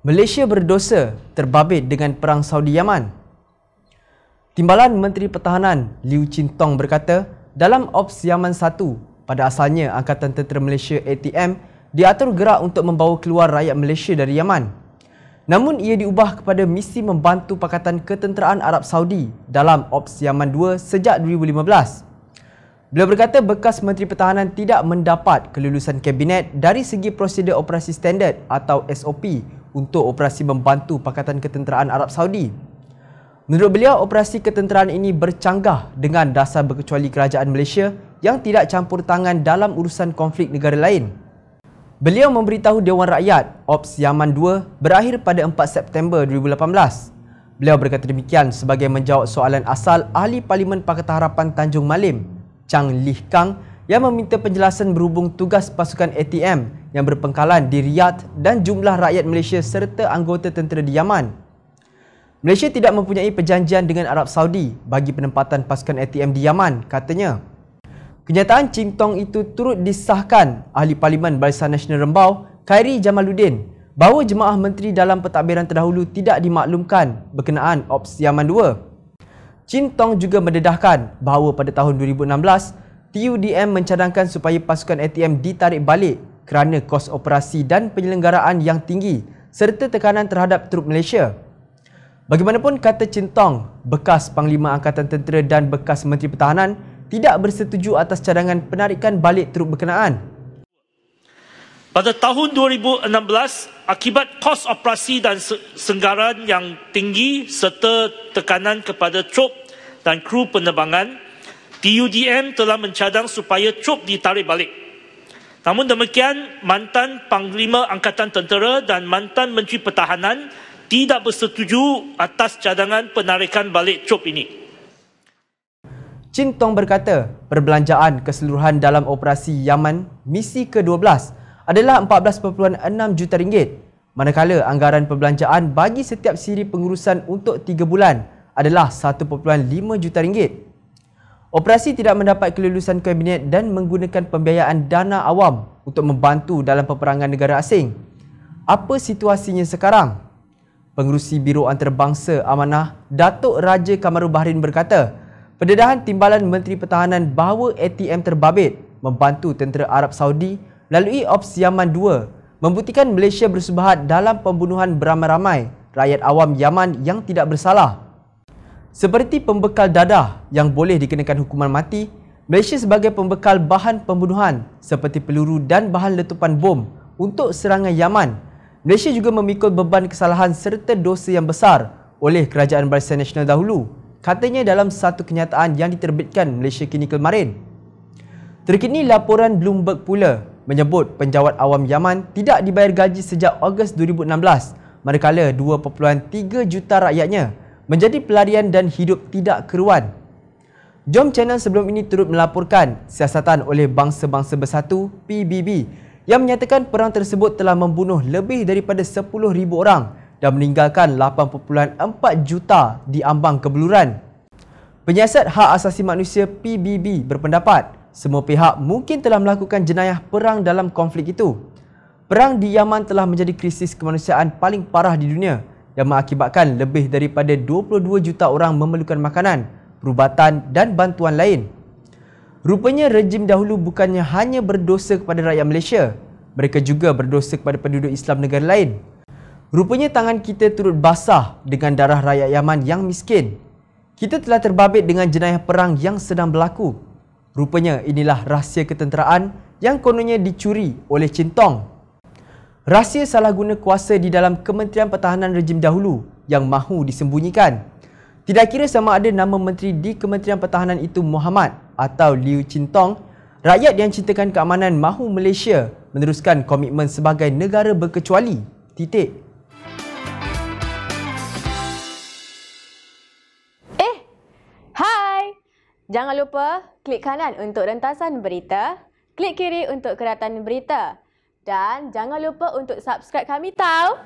Malaysia berdosa terbabit dengan perang Saudi Yaman. Timbalan Menteri Pertahanan Liu Chin Tong berkata, dalam Ops Yaman 1, pada asalnya Angkatan Tentera Malaysia ATM diatur gerak untuk membawa keluar rakyat Malaysia dari Yaman. Namun ia diubah kepada misi membantu Pakatan Ketenteraan Arab Saudi dalam Ops Yaman 2 sejak 2015. Beliau berkata bekas Menteri Pertahanan tidak mendapat kelulusan Kabinet dari segi prosedur operasi standard atau SOP untuk operasi membantu Pakatan Ketenteraan Arab Saudi. Menurut beliau, operasi ketenteraan ini bercanggah dengan dasar berkecuali kerajaan Malaysia yang tidak campur tangan dalam urusan konflik negara lain. Beliau memberitahu Dewan Rakyat Ops Yaman 2 berakhir pada 4 September 2018. Beliau berkata demikian sebagai menjawab soalan asal Ahli Parlimen Pakatan Harapan Tanjung Malim, Chang Lih Kang yang meminta penjelasan berhubung tugas pasukan ATM yang berpengkalan di Riyadh dan jumlah rakyat Malaysia serta anggota tentera di Yaman. Malaysia tidak mempunyai perjanjian dengan Arab Saudi bagi penempatan pasukan ATM di Yaman, katanya. Kenyataan Cintong itu turut disahkan Ahli Parlimen Barisan Nasional Rembau, Khairi Jamaluddin, bahawa jemaah menteri dalam pentadbiran terdahulu tidak dimaklumkan berkenaan Ops Yaman 2. Ching Tong juga mendedahkan bahawa pada tahun 2016, TUDM mencadangkan supaya pasukan ATM ditarik balik kerana kos operasi dan penyelenggaraan yang tinggi serta tekanan terhadap trup Malaysia. Bagaimanapun kata Cintong, bekas Panglima Angkatan Tentera dan bekas Menteri Pertahanan tidak bersetuju atas cadangan penarikan balik trup berkenaan. Pada tahun 2016, akibat kos operasi dan senggaran yang tinggi serta tekanan kepada trup dan kru penerbangan, TUDM telah mencadang supaya trup ditarik balik. Namun demikian, mantan Panglima Angkatan Tentera dan mantan Menteri Pertahanan tidak bersetuju atas cadangan penarikan balik cop ini. Chin Tong berkata, perbelanjaan keseluruhan dalam operasi Yaman misi ke-12 adalah 14.6 juta ringgit. Manakala anggaran perbelanjaan bagi setiap siri pengurusan untuk 3 bulan adalah 1.5 juta ringgit. Operasi tidak mendapat kelulusan kabinet dan menggunakan pembiayaan dana awam untuk membantu dalam peperangan negara asing. Apa situasinya sekarang? Pengerusi Biro Antarabangsa Amanah, Datuk Raja Kamarul Bahrain berkata, pendedahan timbalan Menteri Pertahanan bahawa ATM terbabit membantu tentera Arab Saudi melalui Ops Yaman 2 membuktikan Malaysia bersubahat dalam pembunuhan beramai-ramai rakyat awam Yaman yang tidak bersalah. Seperti pembekal dadah yang boleh dikenakan hukuman mati, Malaysia sebagai pembekal bahan pembunuhan seperti peluru dan bahan letupan bom untuk serangan Yaman. Malaysia juga memikul beban kesalahan serta dosa yang besar oleh Kerajaan Barisan Nasional dahulu, katanya dalam satu kenyataan yang diterbitkan Malaysia kini kemarin. Terkini laporan Bloomberg pula menyebut penjawat awam Yaman tidak dibayar gaji sejak Ogos 2016 manakala 2.3 juta rakyatnya menjadi pelarian dan hidup tidak keruan. Jom Channel sebelum ini turut melaporkan siasatan oleh Bangsa-Bangsa Bersatu PBB yang menyatakan perang tersebut telah membunuh lebih daripada 10,000 orang dan meninggalkan 8.4 juta di ambang kebeluran. Penyiasat Hak Asasi Manusia PBB berpendapat semua pihak mungkin telah melakukan jenayah perang dalam konflik itu. Perang di Yaman telah menjadi krisis kemanusiaan paling parah di dunia dan mengakibatkan lebih daripada 22 juta orang memerlukan makanan, perubatan dan bantuan lain. Rupanya rejim dahulu bukannya hanya berdosa kepada rakyat Malaysia, mereka juga berdosa kepada penduduk Islam negara lain. Rupanya tangan kita turut basah dengan darah rakyat Yaman yang miskin. Kita telah terbabit dengan jenayah perang yang sedang berlaku. Rupanya inilah rahsia ketenteraan yang kononnya dicuri oleh Cintong rahsia salah guna kuasa di dalam Kementerian Pertahanan rejim dahulu yang mahu disembunyikan. Tidak kira sama ada nama menteri di Kementerian Pertahanan itu Muhammad atau Liu Chin Tong, rakyat yang cintakan keamanan mahu Malaysia meneruskan komitmen sebagai negara berkecuali. Titik. Eh, hai. Jangan lupa klik kanan untuk rentasan berita, klik kiri untuk keratan berita. Dan jangan lupa untuk subscribe kami tau.